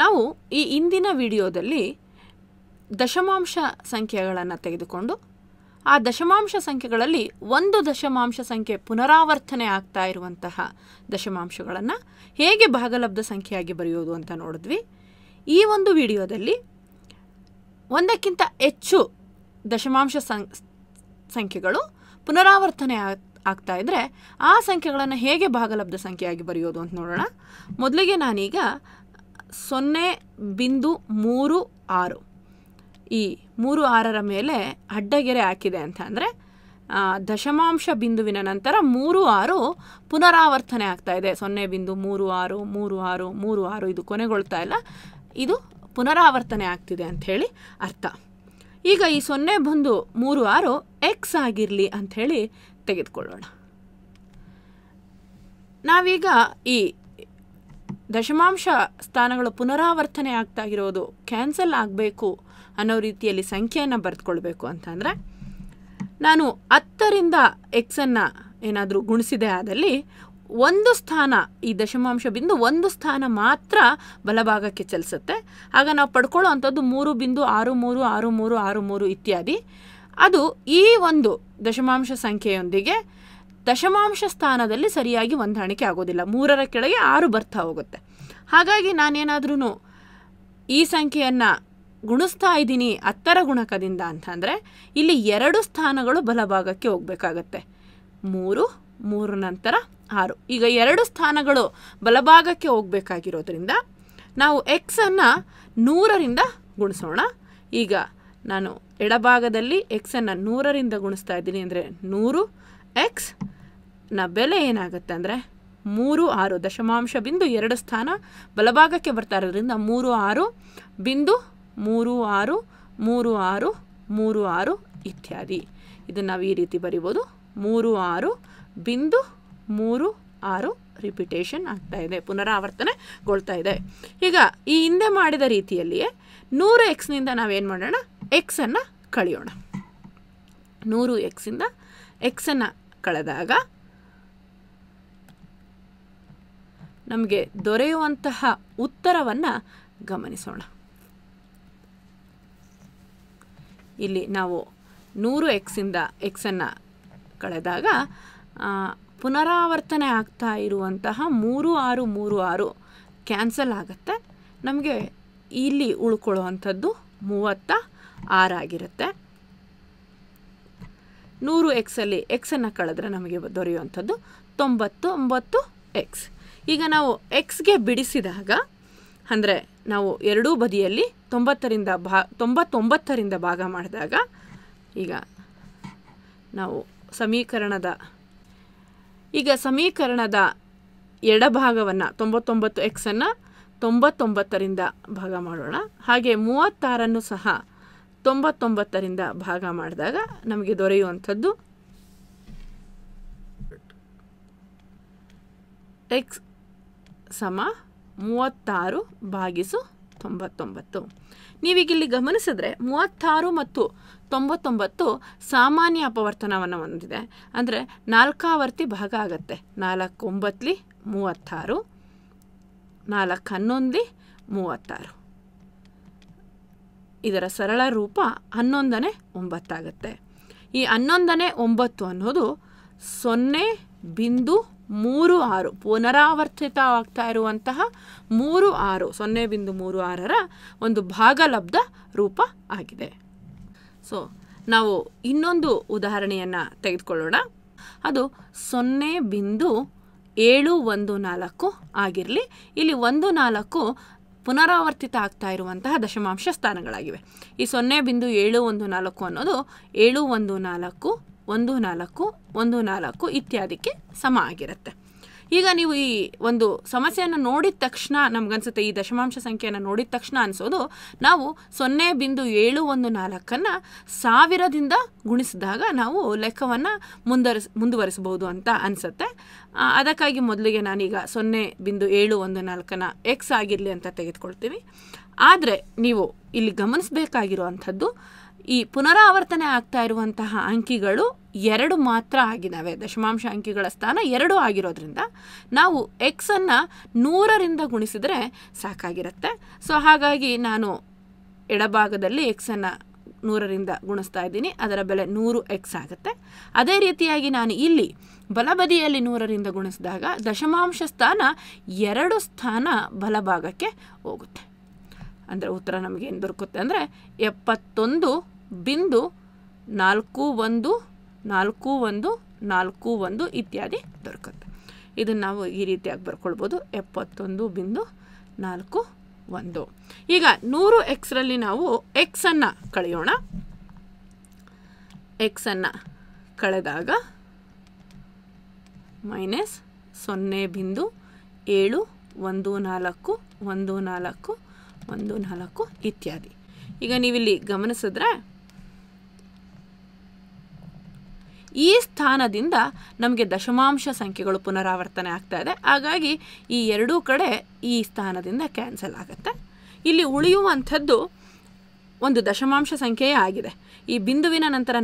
ನಾವು ಈ ಇಂದಿನ ವಿಡಿಯೋದಲ್ಲಿ ದಶಮಾಂಶ ಸಂಖ್ಯೆಗಳನ್ನು ತೆಗೆದುಕೊಂಡು ಆ ದಶಮಾಂಶ ಸಂಖ್ಯೆಗಳಲ್ಲಿ ಒಂದು ದಶಮಾಂಶ ಸಂಖ್ಯೆ ಪುನರಾವರ್ತನೆ ಆಗ್ತಾ ಇರುವಂತಹ ದಶಮಾಂಶಗಳನ್ನು ಹೇಗೆ ಭಾಗಲಬ್ಧ ಸಂಖ್ಯೆಯಾಗಿ ಬರೆಯೋದು ಅಂತ ನೋಡಿದ್ವಿ ಈ ಒಂದು ವಿಡಿಯೋದಲ್ಲಿ ಒಂದಕ್ಕಿಂತ ಹೆಚ್ಚು ದಶಮಾಂಶ ಸಂಖ್ಯೆಗಳು ಪುನರಾವರ್ತನೆ ಆಗ್ತಾ ಇದ್ದರೆ ಆ ಸಂಖ್ಯೆಗಳನ್ನು ಹೇಗೆ ಭಾಗಲಬ್ಧ ಸಂಖ್ಯೆಯಾಗಿ ಬರೆಯೋದು ಅಂತ ನೋಡೋಣ ಮೊದಲಿಗೆ ನಾನೀಗ ಸೊನ್ನೆ ಬಿಂದು ಮೂರು ಆರು ಈ ಮೂರು ಆರರ ಮೇಲೆ ಅಡ್ಡಗೆರೆ ಹಾಕಿದೆ ಅಂತ ಅಂದರೆ ದಶಮಾಂಶ ಬಿಂದುವಿನ ನಂತರ ಮೂರು ಆರು ಪುನರಾವರ್ತನೆ ಆಗ್ತಾ ಇದೆ ಸೊನ್ನೆ ಬಿಂದು ಮೂರು ಆರು ಮೂರು ಆರು ಮೂರು ಆರು ಇದು ಕೊನೆಗೊಳ್ತಾ ಇಲ್ಲ ಇದು ಪುನರಾವರ್ತನೆ ಆಗ್ತಿದೆ ಅಂಥೇಳಿ ಅರ್ಥ ಈಗ ಈ ಸೊನ್ನೆ ಬಂದು ಮೂರು ಆರು ಎಕ್ಸ್ ಆಗಿರಲಿ ಅಂಥೇಳಿ ತೆಗೆದುಕೊಳ್ಳೋಣ ನಾವೀಗ ಈ ದಶಮಾಂಶ ಸ್ಥಾನಗಳು ಪುನರಾವರ್ತನೆ ಆಗ್ತಾ ಇರೋದು ಕ್ಯಾನ್ಸಲ್ ಆಗಬೇಕು ಅನ್ನೋ ರೀತಿಯಲ್ಲಿ ಸಂಖ್ಯೆಯನ್ನು ಬರೆದುಕೊಳ್ಬೇಕು ಅಂತಂದರೆ ನಾನು ಹತ್ತರಿಂದ ಎಕ್ಸನ್ನು ಏನಾದರೂ ಗುಣಿಸಿದೆ ಆದಲ್ಲಿ ಒಂದು ಸ್ಥಾನ ಈ ದಶಮಾಂಶ ಬಿಂದು ಒಂದು ಸ್ಥಾನ ಮಾತ್ರ ಬಲಭಾಗಕ್ಕೆ ಚಲಿಸುತ್ತೆ ಆಗ ನಾವು ಪಡ್ಕೊಳ್ಳೋ ಅಂಥದ್ದು ಮೂರು ಬಿಂದು ಆರು ಮೂರು ಆರು ಮೂರು ಆರು ಮೂರು ಇತ್ಯಾದಿ ಅದು ಈ ಒಂದು ದಶಮಾಂಶ ಸಂಖ್ಯೆಯೊಂದಿಗೆ ದಶಮಾಂಶ ಸ್ಥಾನದಲ್ಲಿ ಸರಿಯಾಗಿ ಹೊಂದಾಣಿಕೆ ಆಗೋದಿಲ್ಲ ಮೂರರ ಕೆಳಗೆ ಆರು ಬರ್ತಾ ಹೋಗುತ್ತೆ ಹಾಗಾಗಿ ನಾನೇನಾದ್ರೂ ಈ ಸಂಖ್ಯೆಯನ್ನು ಗುಣಿಸ್ತಾ ಇದ್ದೀನಿ ಹತ್ತರ ಗುಣಕದಿಂದ ಅಂತಂದರೆ ಇಲ್ಲಿ ಎರಡು ಸ್ಥಾನಗಳು ಬಲಭಾಗಕ್ಕೆ ಹೋಗಬೇಕಾಗತ್ತೆ ಮೂರು ಮೂರು ನಂತರ ಆರು ಈಗ ಎರಡು ಸ್ಥಾನಗಳು ಬಲಭಾಗಕ್ಕೆ ಹೋಗಬೇಕಾಗಿರೋದ್ರಿಂದ ನಾವು ಎಕ್ಸನ್ನು ನೂರರಿಂದ ಗುಣಿಸೋಣ ಈಗ ನಾನು ಎಡಭಾಗದಲ್ಲಿ ಎಕ್ಸನ್ನು ನೂರರಿಂದ ಗುಣಿಸ್ತಾ ಇದ್ದೀನಿ ಅಂದರೆ ನೂರು ಎಕ್ಸ್ನ ಬೆಲೆ ಏನಾಗುತ್ತೆ ಅಂದರೆ ಮೂರು ಆರು ದಶಮಾಂಶ ಬಿಂದು ಎರಡು ಸ್ಥಾನ ಬಲಭಾಗಕ್ಕೆ ಬರ್ತಾ ಇರೋದ್ರಿಂದ ಮೂರು ಆರು ಬಿಂದು ಮೂರು ಆರು ಮೂರು ಆರು ಮೂರು ಆರು ಇತ್ಯಾದಿ ಇದನ್ನು ನಾವು ಈ ರೀತಿ ಬರಿಬೋದು ಮೂರು ಆರು ಬಿಂದು ಮೂರು ಆರು ರಿಪಿಟೇಷನ್ ಆಗ್ತಾ ಇದೆ ಪುನರಾವರ್ತನೆಗೊಳ್ತಾ ಇದೆ ಈಗ ಈ ಹಿಂದೆ ಮಾಡಿದ ರೀತಿಯಲ್ಲಿಯೇ ನೂರು ಎಕ್ಸ್ನಿಂದ ನಾವೇನು ಮಾಡೋಣ ಎಕ್ಸನ್ನು ಕಳೆಯೋಣ ನೂರು ಎಕ್ಸಿಂದ ಎಕ್ಸನ್ನು ಕಳೆದಾಗ ನಮಗೆ ದೊರೆಯುವಂತಹ ಉತ್ತರವನ್ನು ಗಮನಿಸೋಣ ಇಲ್ಲಿ ನಾವು ನೂರು ಎಕ್ಸಿಂದ ಎಕ್ಸನ್ನು ಕಳೆದಾಗ ಪುನರಾವರ್ತನೆ ಆಗ್ತಾ ಇರುವಂತಹ ಮೂರು ಆರು ಮೂರು ಆರು ಕ್ಯಾನ್ಸಲ್ ಆಗುತ್ತೆ ನಮಗೆ ಇಲ್ಲಿ ಉಳ್ಕೊಳ್ಳುವಂಥದ್ದು ಮೂವತ್ತ ಆರಾಗಿರುತ್ತೆ ನೂರು ಎಕ್ಸಲ್ಲಿ ಎಕ್ಸನ್ನು ಕಳೆದ್ರೆ ನಮಗೆ ದೊರೆಯುವಂಥದ್ದು ತೊಂಬತ್ತು ಒಂಬತ್ತು ಎಕ್ಸ್ ಈಗ ನಾವು ಎಕ್ಸ್ಗೆ ಬಿಡಿಸಿದಾಗ ಅಂದರೆ ನಾವು ಎರಡೂ ಬದಿಯಲ್ಲಿ ತೊಂಬತ್ತರಿಂದ ಭಾ ತೊಂಬತ್ತೊಂಬತ್ತರಿಂದ ಭಾಗ ಮಾಡಿದಾಗ ಈಗ ನಾವು ಸಮೀಕರಣದ ಈಗ ಸಮೀಕರಣದ ಎಡಭಾಗವನ್ನು ತೊಂಬತ್ತೊಂಬತ್ತು ಎಕ್ಸನ್ನು ತೊಂಬತ್ತೊಂಬತ್ತರಿಂದ ಭಾಗ ಮಾಡೋಣ ಹಾಗೆ ಮೂವತ್ತಾರನ್ನು ಸಹ ತೊಂಬತ್ತೊಂಬತ್ತರಿಂದ ಭಾಗ ಮಾಡಿದಾಗ ನಮಗೆ ದೊರೆಯುವಂಥದ್ದು ಎಕ್ಸ್ ಸಮ ಮೂವತ್ತಾರು ಭಾಗಿಸು ತೊಂಬತ್ತೊಂಬತ್ತು ನೀವೀಗಿಲ್ಲಿ ಗಮನಿಸಿದ್ರೆ ಮೂವತ್ತಾರು ಮತ್ತು ತೊಂಬತ್ತೊಂಬತ್ತು ಸಾಮಾನ್ಯ ಅಪವರ್ತನವನ್ನು ಹೊಂದಿದೆ ಅಂದರೆ ನಾಲ್ಕಾವರ್ತಿ ಭಾಗ ಆಗತ್ತೆ ನಾಲ್ಕು ಒಂಬತ್ತಲಿ ಮೂವತ್ತಾರು ನಾಲ್ಕು ಹನ್ನೊಂದಲಿ ಮೂವತ್ತಾರು ಇದರ ಸರಳ ರೂಪ ಹನ್ನೊಂದನೇ ಒಂಬತ್ತಾಗತ್ತೆ ಈ ಹನ್ನೊಂದನೇ ಒಂಬತ್ತು ಅನ್ನೋದು ಸೊನ್ನೆ ಬಿಂದು ಮೂರು ಆರು ಪುನರಾವರ್ತಿತವಾಗ್ತಾ ಇರುವಂತಹ ಮೂರು ಆರು ಸೊನ್ನೆ ಬಿಂದು ಮೂರು ಆರರ ಒಂದು ಭಾಗಲಬ್ಧ ರೂಪ ಆಗಿದೆ ಸೊ ನಾವು ಇನ್ನೊಂದು ಉದಾಹರಣೆಯನ್ನು ತೆಗೆದುಕೊಳ್ಳೋಣ ಅದು ಸೊನ್ನೆ ಬಿಂದು ಏಳು ಒಂದು ನಾಲ್ಕು ಆಗಿರಲಿ ಇಲ್ಲಿ ಒಂದು ನಾಲ್ಕು ಪುನರಾವರ್ತಿತ ಆಗ್ತಾ ಇರುವಂತಹ ದಶಮಾಂಶ ಸ್ಥಾನಗಳಾಗಿವೆ ಈ ಸೊನ್ನೆ ಬಿಂದು ಏಳು ಒಂದು ನಾಲ್ಕು ಅನ್ನೋದು ಏಳು ಒಂದು ನಾಲ್ಕು ಒಂದು ನಾಲ್ಕು ಒಂದು ನಾಲ್ಕು ಇತ್ಯಾದಿಕ್ಕೆ ಸಮ ಆಗಿರುತ್ತೆ ಈಗ ನೀವು ಈ ಒಂದು ಸಮಸ್ಯೆಯನ್ನು ನೋಡಿದ ತಕ್ಷಣ ನಮಗನ್ಸುತ್ತೆ ಈ ದಶಮಾಂಶ ಸಂಖ್ಯೆಯನ್ನು ನೋಡಿದ ತಕ್ಷಣ ಅನಿಸೋದು ನಾವು ಸೊನ್ನೆ ಬಿಂದು ಏಳು ಒಂದು ನಾಲ್ಕನ್ನು ಸಾವಿರದಿಂದ ಗುಣಿಸಿದಾಗ ನಾವು ಲೆಕ್ಕವನ್ನು ಮುಂದರಿಸ್ ಮುಂದುವರಿಸಬಹುದು ಅಂತ ಅನಿಸುತ್ತೆ ಅದಕ್ಕಾಗಿ ಮೊದಲಿಗೆ ನಾನೀಗ ಸೊನ್ನೆ ಬಿಂದು ಏಳು ಒಂದು ನಾಲ್ಕನ್ನು ಎಕ್ಸ್ ಆಗಿರಲಿ ಅಂತ ತೆಗೆದುಕೊಳ್ತೀವಿ ಆದರೆ ನೀವು ಇಲ್ಲಿ ಗಮನಿಸಬೇಕಾಗಿರುವಂಥದ್ದು ಈ ಪುನರಾವರ್ತನೆ ಆಗ್ತಾ ಇರುವಂತಹ ಅಂಕಿಗಳು ಎರಡು ಮಾತ್ರ ಆಗಿದ್ದಾವೆ ದಶಮಾಂಶ ಅಂಕಿಗಳ ಸ್ಥಾನ ಎರಡು ಆಗಿರೋದ್ರಿಂದ ನಾವು ಎಕ್ಸನ್ನು ನೂರರಿಂದ ಗುಣಿಸಿದರೆ ಸಾಕಾಗಿರುತ್ತೆ ಸೊ ಹಾಗಾಗಿ ನಾನು ಎಡಭಾಗದಲ್ಲಿ ಎಕ್ಸನ್ನು ನೂರರಿಂದ ಗುಣಿಸ್ತಾ ಇದ್ದೀನಿ ಅದರ ಬೆಲೆ ನೂರು ಎಕ್ಸ್ ಆಗುತ್ತೆ ಅದೇ ರೀತಿಯಾಗಿ ನಾನು ಇಲ್ಲಿ ಬಲಬದಿಯಲ್ಲಿ ನೂರರಿಂದ ಗುಣಿಸಿದಾಗ ದಶಮಾಂಶ ಸ್ಥಾನ ಎರಡು ಸ್ಥಾನ ಬಲಭಾಗಕ್ಕೆ ಹೋಗುತ್ತೆ ಅಂದರೆ ಉತ್ತರ ನಮಗೇನು ದೊರಕುತ್ತೆ ಅಂದರೆ ಎಪ್ಪತ್ತೊಂದು ಬಿಂದು ನಾಲ್ಕು ಒಂದು ನಾಲ್ಕು ಒಂದು ನಾಲ್ಕು ಒಂದು ಇತ್ಯಾದಿ ದೊರಕುತ್ತೆ ಇದನ್ನು ನಾವು ಈ ರೀತಿಯಾಗಿ ಬರ್ಕೊಳ್ಬೋದು ಎಪ್ಪತ್ತೊಂದು ಬಿಂದು ನಾಲ್ಕು ಒಂದು ಈಗ ನೂರು ಎಕ್ಸ್ರಲ್ಲಿ ನಾವು ಎಕ್ಸನ್ನು ಕಳೆಯೋಣ ಎಕ್ಸನ್ನು ಕಳೆದಾಗ ಮೈನಸ್ ಸೊನ್ನೆ ಬಿಂದು ಏಳು ಒಂದು ನಾಲ್ಕು ಒಂದು ನಾಲ್ಕು ಒಂದು ನಾಲ್ಕು ಇತ್ಯಾದಿ ಈಗ ನೀವಿಲ್ಲಿ ಗಮನಿಸಿದ್ರೆ ಈ ಸ್ಥಾನದಿಂದ ನಮಗೆ ದಶಮಾಂಶ ಸಂಖ್ಯೆಗಳು ಪುನರಾವರ್ತನೆ ಆಗ್ತಾ ಇದೆ ಹಾಗಾಗಿ ಈ ಎರಡೂ ಕಡೆ ಈ ಸ್ಥಾನದಿಂದ ಕ್ಯಾನ್ಸಲ್ ಆಗುತ್ತೆ ಇಲ್ಲಿ ಉಳಿಯುವಂಥದ್ದು ಒಂದು ದಶಮಾಂಶ ಸಂಖ್ಯೆಯೇ ಆಗಿದೆ ಈ ಬಿಂದುವಿನ ನಂತರ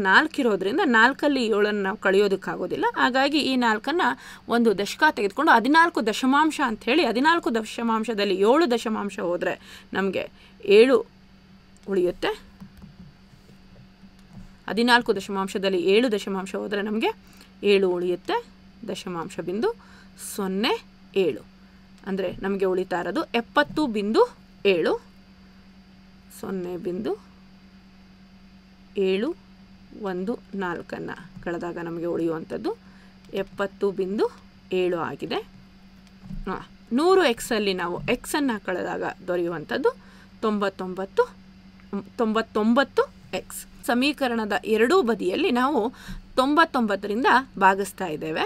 ಇರೋದ್ರಿಂದ ನಾಲ್ಕಲ್ಲಿ ಏಳನ್ನು ನಾವು ಕಳೆಯೋದಕ್ಕಾಗೋದಿಲ್ಲ ಹಾಗಾಗಿ ಈ ನಾಲ್ಕನ್ನು ಒಂದು ದಶಕ ತೆಗೆದುಕೊಂಡು ಹದಿನಾಲ್ಕು ದಶಮಾಂಶ ಅಂಥೇಳಿ ಹದಿನಾಲ್ಕು ದಶಮಾಂಶದಲ್ಲಿ ಏಳು ದಶಮಾಂಶ ಹೋದರೆ ನಮಗೆ ಏಳು ಉಳಿಯುತ್ತೆ ಹದಿನಾಲ್ಕು ದಶಮಾಂಶದಲ್ಲಿ ಏಳು ದಶಮಾಂಶ ಹೋದರೆ ನಮಗೆ ಏಳು ಉಳಿಯುತ್ತೆ ದಶಮಾಂಶ ಬಿಂದು ಸೊನ್ನೆ ಏಳು ಅಂದರೆ ನಮಗೆ ಉಳಿತಾ ಇರೋದು ಎಪ್ಪತ್ತು ಬಿಂದು ಏಳು ಸೊನ್ನೆ ಬಿಂದು ಏಳು ಒಂದು ನಾಲ್ಕನ್ನು ಕಳೆದಾಗ ನಮಗೆ ಉಳಿಯುವಂಥದ್ದು ಎಪ್ಪತ್ತು ಬಿಂದು ಏಳು ಆಗಿದೆ ನೂರು ಎಕ್ಸಲ್ಲಿ ನಾವು ಎಕ್ಸನ್ನು ಕಳೆದಾಗ ದೊರೆಯುವಂಥದ್ದು ತೊಂಬತ್ತೊಂಬತ್ತು ತೊಂಬತ್ತೊಂಬತ್ತು ಎಕ್ಸ್ ಸಮೀಕರಣದ ಎರಡೂ ಬದಿಯಲ್ಲಿ ನಾವು ತೊಂಬತ್ತೊಂಬತ್ತರಿಂದ ಭಾಗಿಸ್ತಾ ಇದ್ದೇವೆ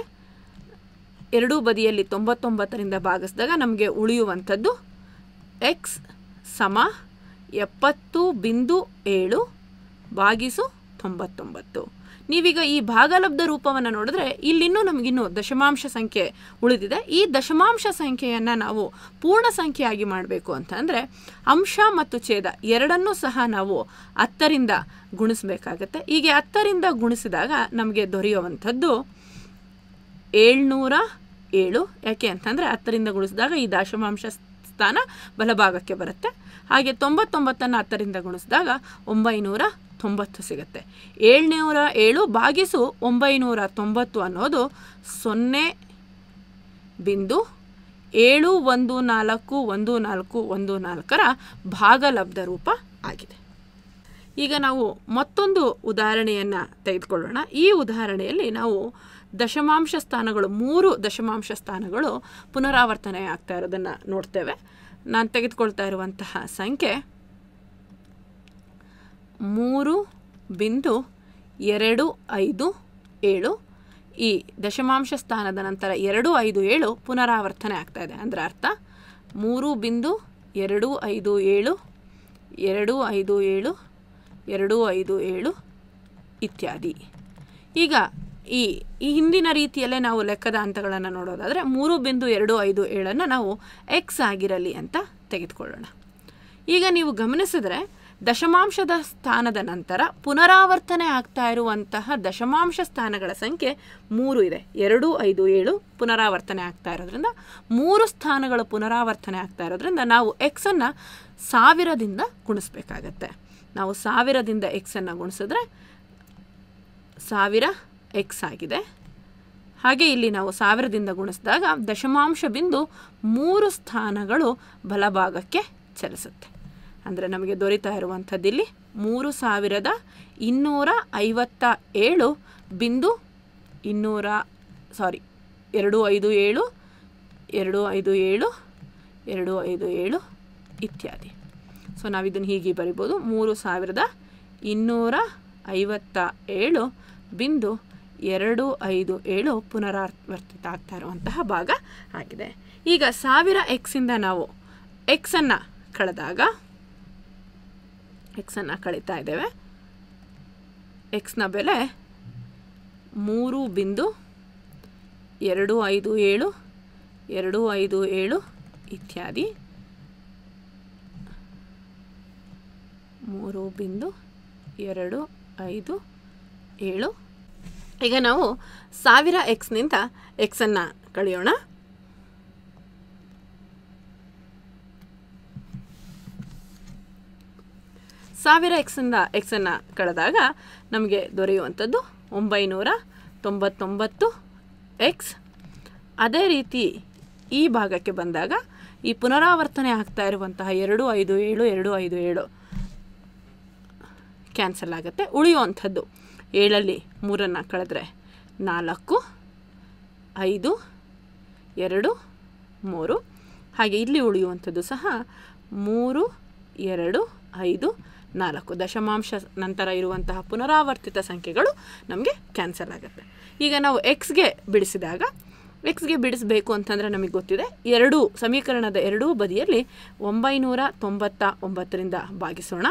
ಎರಡೂ ಬದಿಯಲ್ಲಿ ತೊಂಬತ್ತೊಂಬತ್ತರಿಂದ ಭಾಗಿಸಿದಾಗ ನಮಗೆ ಉಳಿಯುವಂಥದ್ದು ಎಕ್ಸ್ ಸಮ ಎಪ್ಪತ್ತು ಬಿಂದು ಏಳು ಭಾಗಿಸು ತೊಂಬತ್ತೊಂಬತ್ತು ನೀವೀಗ ಈ ಭಾಗಲಬ್ಧ ರೂಪವನ್ನು ನೋಡಿದ್ರೆ ಇಲ್ಲಿನ್ನೂ ನಮಗಿನ್ನೂ ದಶಮಾಂಶ ಸಂಖ್ಯೆ ಉಳಿದಿದೆ ಈ ದಶಮಾಂಶ ಸಂಖ್ಯೆಯನ್ನು ನಾವು ಪೂರ್ಣ ಸಂಖ್ಯೆಯಾಗಿ ಮಾಡಬೇಕು ಅಂತಂದರೆ ಅಂಶ ಮತ್ತು ಛೇದ ಎರಡನ್ನೂ ಸಹ ನಾವು ಹತ್ತರಿಂದ ಗುಣಿಸಬೇಕಾಗತ್ತೆ ಹೀಗೆ ಹತ್ತರಿಂದ ಗುಣಿಸಿದಾಗ ನಮಗೆ ದೊರೆಯುವಂಥದ್ದು ಏಳ್ನೂರ ಏಳು ಯಾಕೆ ಅಂತಂದರೆ ಹತ್ತರಿಂದ ಗುಣಿಸಿದಾಗ ಈ ದಶಮಾಂಶ ಸ್ಥಾನ ಬಲಭಾಗಕ್ಕೆ ಬರುತ್ತೆ ಹಾಗೆ ತೊಂಬತ್ತೊಂಬತ್ತನ್ನು ಹತ್ತರಿಂದ ಗುಣಿಸಿದಾಗ ಒಂಬೈನೂರ ತೊಂಬತ್ತು ಸಿಗುತ್ತೆ ಏಳ್ನೂರ ಏಳು ಭಾಗಿಸು ಒಂಬೈನೂರ ತೊಂಬತ್ತು ಅನ್ನೋದು ಸೊನ್ನೆ ಬಿಂದು ಏಳು ಒಂದು ನಾಲ್ಕು ಒಂದು ನಾಲ್ಕು ಒಂದು ನಾಲ್ಕರ ಭಾಗಲಬ್ಧ ರೂಪ ಆಗಿದೆ ಈಗ ನಾವು ಮತ್ತೊಂದು ಉದಾಹರಣೆಯನ್ನು ತೆಗೆದುಕೊಳ್ಳೋಣ ಈ ಉದಾಹರಣೆಯಲ್ಲಿ ನಾವು ದಶಮಾಂಶ ಸ್ಥಾನಗಳು ಮೂರು ದಶಮಾಂಶ ಸ್ಥಾನಗಳು ಪುನರಾವರ್ತನೆ ಆಗ್ತಾ ಇರೋದನ್ನು ನೋಡ್ತೇವೆ ನಾನು ತೆಗೆದುಕೊಳ್ತಾ ಇರುವಂತಹ ಸಂಖ್ಯೆ ಮೂರು ಬಿಂದು ಎರಡು ಐದು ಏಳು ಈ ದಶಮಾಂಶ ಸ್ಥಾನದ ನಂತರ ಎರಡು ಐದು ಏಳು ಪುನರಾವರ್ತನೆ ಆಗ್ತಾ ಇದೆ ಅಂದರೆ ಅರ್ಥ ಮೂರು ಬಿಂದು ಎರಡು ಐದು ಏಳು ಎರಡು ಐದು ಏಳು ಎರಡು ಐದು ಏಳು ಇತ್ಯಾದಿ ಈಗ ಈ ಈ ಹಿಂದಿನ ರೀತಿಯಲ್ಲೇ ನಾವು ಲೆಕ್ಕದ ಹಂತಗಳನ್ನು ನೋಡೋದಾದರೆ ಮೂರು ಬಿಂದು ಎರಡು ಐದು ಏಳನ್ನು ನಾವು ಎಕ್ಸ್ ಆಗಿರಲಿ ಅಂತ ತೆಗೆದುಕೊಳ್ಳೋಣ ಈಗ ನೀವು ಗಮನಿಸಿದರೆ ದಶಮಾಂಶದ ಸ್ಥಾನದ ನಂತರ ಪುನರಾವರ್ತನೆ ಆಗ್ತಾ ಇರುವಂತಹ ದಶಮಾಂಶ ಸ್ಥಾನಗಳ ಸಂಖ್ಯೆ ಮೂರು ಇದೆ ಎರಡು ಐದು ಏಳು ಪುನರಾವರ್ತನೆ ಆಗ್ತಾ ಇರೋದ್ರಿಂದ ಮೂರು ಸ್ಥಾನಗಳು ಪುನರಾವರ್ತನೆ ಆಗ್ತಾ ಇರೋದ್ರಿಂದ ನಾವು ಎಕ್ಸನ್ನು ಸಾವಿರದಿಂದ ಗುಣಿಸ್ಬೇಕಾಗತ್ತೆ ನಾವು ಸಾವಿರದಿಂದ ಎಕ್ಸನ್ನು ಗುಣಿಸಿದ್ರೆ ಸಾವಿರ ಎಕ್ಸ್ ಆಗಿದೆ ಹಾಗೆ ಇಲ್ಲಿ ನಾವು ಸಾವಿರದಿಂದ ಗುಣಿಸಿದಾಗ ದಶಮಾಂಶ ಬಿಂದು ಮೂರು ಸ್ಥಾನಗಳು ಬಲಭಾಗಕ್ಕೆ ಚಲಿಸುತ್ತೆ ಅಂದರೆ ನಮಗೆ ದೊರೀತಾ ಇರುವಂಥದ್ದು ಇಲ್ಲಿ ಮೂರು ಸಾವಿರದ ಇನ್ನೂರ ಐವತ್ತ ಏಳು ಬಿಂದು ಇನ್ನೂರ ಸಾರಿ ಎರಡು ಐದು ಏಳು ಎರಡು ಐದು ಏಳು ಎರಡು ಐದು ಏಳು ಇತ್ಯಾದಿ ಸೊ ನಾವು ಇದನ್ನು ಹೀಗೆ ಬರಿಬೋದು ಮೂರು ಸಾವಿರದ ಇನ್ನೂರ ಐವತ್ತ ಏಳು ಬಿಂದು ಎರಡು ಐದು ಏಳು ಪುನರಾವರ್ತಿತ ಆಗ್ತಾ ಇರುವಂತಹ ಭಾಗ ಆಗಿದೆ ಈಗ ಸಾವಿರ ಎಕ್ಸಿಂದ ನಾವು ಎಕ್ಸನ್ನು ಕಳೆದಾಗ ಎಕ್ಸನ್ನು ಕಳೀತಾ ಇದ್ದೇವೆ ಎಕ್ಸ್ನ ಬೆಲೆ ಮೂರು ಬಿಂದು ಎರಡು ಐದು ಏಳು ಎರಡು ಐದು ಏಳು ಇತ್ಯಾದಿ ಮೂರು ಬಿಂದು ಎರಡು ಐದು ಏಳು ಈಗ ನಾವು ಸಾವಿರ ಎಕ್ಸ್ನಿಂದ ಎಕ್ಸನ್ನು ಕಳೆಯೋಣ ಸಾವಿರ ಎಕ್ಸಿಂದ ಎಕ್ಸನ್ನು ಕಳೆದಾಗ ನಮಗೆ ದೊರೆಯುವಂಥದ್ದು ಒಂಬೈನೂರ ತೊಂಬತ್ತೊಂಬತ್ತು ಎಕ್ಸ್ ಅದೇ ರೀತಿ ಈ ಭಾಗಕ್ಕೆ ಬಂದಾಗ ಈ ಪುನರಾವರ್ತನೆ ಆಗ್ತಾ ಇರುವಂತಹ ಎರಡು ಐದು ಏಳು ಎರಡು ಐದು ಏಳು ಕ್ಯಾನ್ಸಲ್ ಆಗುತ್ತೆ ಉಳಿಯುವಂಥದ್ದು ಏಳಲ್ಲಿ ಮೂರನ್ನು ಕಳೆದ್ರೆ ನಾಲ್ಕು ಐದು ಎರಡು ಮೂರು ಹಾಗೆ ಇಲ್ಲಿ ಉಳಿಯುವಂಥದ್ದು ಸಹ ಮೂರು ಎರಡು ಐದು ನಾಲ್ಕು ದಶಮಾಂಶ ನಂತರ ಇರುವಂತಹ ಪುನರಾವರ್ತಿತ ಸಂಖ್ಯೆಗಳು ನಮಗೆ ಕ್ಯಾನ್ಸಲ್ ಆಗುತ್ತೆ ಈಗ ನಾವು ಎಕ್ಸ್ಗೆ ಬಿಡಿಸಿದಾಗ ಎಕ್ಸ್ಗೆ ಬಿಡಿಸಬೇಕು ಅಂತಂದರೆ ನಮಗೆ ಗೊತ್ತಿದೆ ಎರಡೂ ಸಮೀಕರಣದ ಎರಡೂ ಬದಿಯಲ್ಲಿ ಒಂಬೈನೂರ ತೊಂಬತ್ತ ಒಂಬತ್ತರಿಂದ ಭಾಗಿಸೋಣ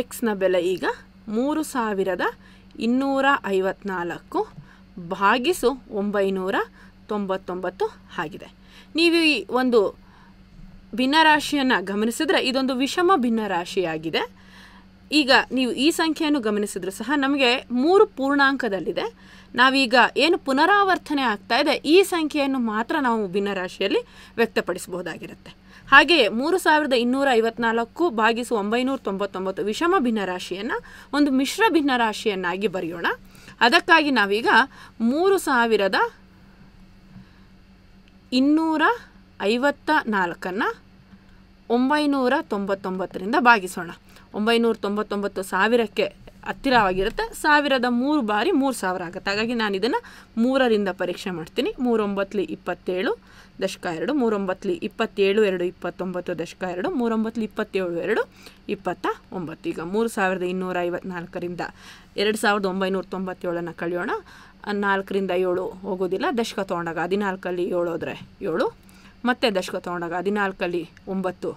ಎಕ್ಸ್ನ ಬೆಲೆ ಈಗ ಮೂರು ಸಾವಿರದ ಇನ್ನೂರ ಐವತ್ನಾಲ್ಕು ಭಾಗಿಸು ಒಂಬೈನೂರ ತೊಂಬತ್ತೊಂಬತ್ತು ಆಗಿದೆ ನೀವು ಈ ಒಂದು ಭಿನ್ನರಾಶಿಯನ್ನು ಗಮನಿಸಿದರೆ ಇದೊಂದು ವಿಷಮ ಭಿನ್ನರಾಶಿಯಾಗಿದೆ ಈಗ ನೀವು ಈ ಸಂಖ್ಯೆಯನ್ನು ಗಮನಿಸಿದ್ರು ಸಹ ನಮಗೆ ಮೂರು ಪೂರ್ಣಾಂಕದಲ್ಲಿದೆ ನಾವೀಗ ಏನು ಪುನರಾವರ್ತನೆ ಆಗ್ತಾ ಇದೆ ಈ ಸಂಖ್ಯೆಯನ್ನು ಮಾತ್ರ ನಾವು ಭಿನ್ನರಾಶಿಯಲ್ಲಿ ವ್ಯಕ್ತಪಡಿಸಬಹುದಾಗಿರುತ್ತೆ ಹಾಗೆಯೇ ಮೂರು ಸಾವಿರದ ಇನ್ನೂರ ಐವತ್ನಾಲ್ಕು ಭಾಗಿಸು ಒಂಬೈನೂರ ತೊಂಬತ್ತೊಂಬತ್ತು ವಿಷಮ ಭಿನ್ನರಾಶಿಯನ್ನು ಒಂದು ಮಿಶ್ರ ಭಿನ್ನರಾಶಿಯನ್ನಾಗಿ ಬರೆಯೋಣ ಅದಕ್ಕಾಗಿ ನಾವೀಗ ಮೂರು ಸಾವಿರದ ಇನ್ನೂರ ಐವತ್ತ ನಾಲ್ಕನ್ನು ಒಂಬೈನೂರ ತೊಂಬತ್ತೊಂಬತ್ತರಿಂದ ಭಾಗಿಸೋಣ ಒಂಬೈನೂರ ತೊಂಬತ್ತೊಂಬತ್ತು ಸಾವಿರಕ್ಕೆ ಹತ್ತಿರವಾಗಿರುತ್ತೆ ಸಾವಿರದ ಮೂರು ಬಾರಿ ಮೂರು ಸಾವಿರ ಆಗುತ್ತೆ ಹಾಗಾಗಿ ನಾನು ಇದನ್ನು ಮೂರರಿಂದ ಪರೀಕ್ಷೆ ಮಾಡ್ತೀನಿ ಮೂರೊಂಬತ್ತಲಿ ಇಪ್ಪತ್ತೇಳು ದಶಕ ಎರಡು ಮೂರೊಂಬತ್ತಲಿ ಇಪ್ಪತ್ತೇಳು ಎರಡು ಇಪ್ಪತ್ತೊಂಬತ್ತು ದಶಕ ಎರಡು ಮೂರೊಂಬತ್ತಲಿ ಇಪ್ಪತ್ತೇಳು ಎರಡು ಇಪ್ಪತ್ತ ಒಂಬತ್ತು ಈಗ ಮೂರು ಸಾವಿರದ ಇನ್ನೂರ ಐವತ್ನಾಲ್ಕರಿಂದ ಎರಡು ಸಾವಿರದ ಒಂಬೈನೂರ ತೊಂಬತ್ತೇಳನ್ನು ಕಳೆಯೋಣ ನಾಲ್ಕರಿಂದ ಏಳು ಹೋಗೋದಿಲ್ಲ ದಶಕ ತೊಗೊಂಡಾಗ ಹದಿನಾಲ್ಕಲ್ಲಿ ಏಳು ಹೋದರೆ ಏಳು ಮತ್ತೆ ದಶಕ ತೊಗೊಂಡಾಗ ಹದಿನಾಲ್ಕಲ್ಲಿ ಒಂಬತ್ತು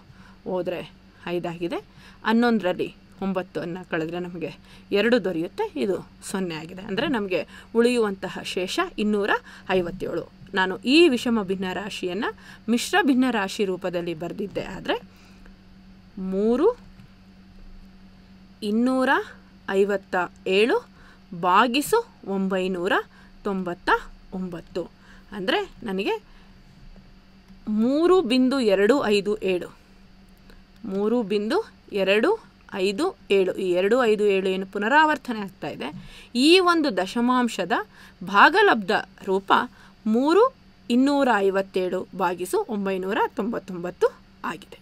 ಹೋದರೆ ಐದಾಗಿದೆ ಹನ್ನೊಂದರಲ್ಲಿ ಒಂಬತ್ತನ್ನು ಕಳೆದ್ರೆ ನಮಗೆ ಎರಡು ದೊರೆಯುತ್ತೆ ಇದು ಸೊನ್ನೆ ಆಗಿದೆ ಅಂದರೆ ನಮಗೆ ಉಳಿಯುವಂತಹ ಶೇಷ ಇನ್ನೂರ ಐವತ್ತೇಳು ನಾನು ಈ ವಿಷಮ ಭಿನ್ನ ರಾಶಿಯನ್ನು ಮಿಶ್ರ ಭಿನ್ನರಾಶಿ ರೂಪದಲ್ಲಿ ಬರೆದಿದ್ದೆ ಆದರೆ ಮೂರು ಇನ್ನೂರ ಐವತ್ತ ಏಳು ಬಾಗಿಸು ಒಂಬೈನೂರ ತೊಂಬತ್ತ ಒಂಬತ್ತು ಅಂದರೆ ನನಗೆ ಮೂರು ಬಿಂದು ಎರಡು ಐದು ಏಳು ಮೂರು ಬಿಂದು ಎರಡು ಐದು ಏಳು ಈ ಎರಡು ಐದು ಏಳು ಏನು ಪುನರಾವರ್ತನೆ ಆಗ್ತಾ ಇದೆ ಈ ಒಂದು ದಶಮಾಂಶದ ಭಾಗಲಬ್ಧ ರೂಪ ಮೂರು ಇನ್ನೂರ ಐವತ್ತೇಳು ಬಾಗಿಸು ಒಂಬೈನೂರ ತೊಂಬತ್ತೊಂಬತ್ತು ಆಗಿದೆ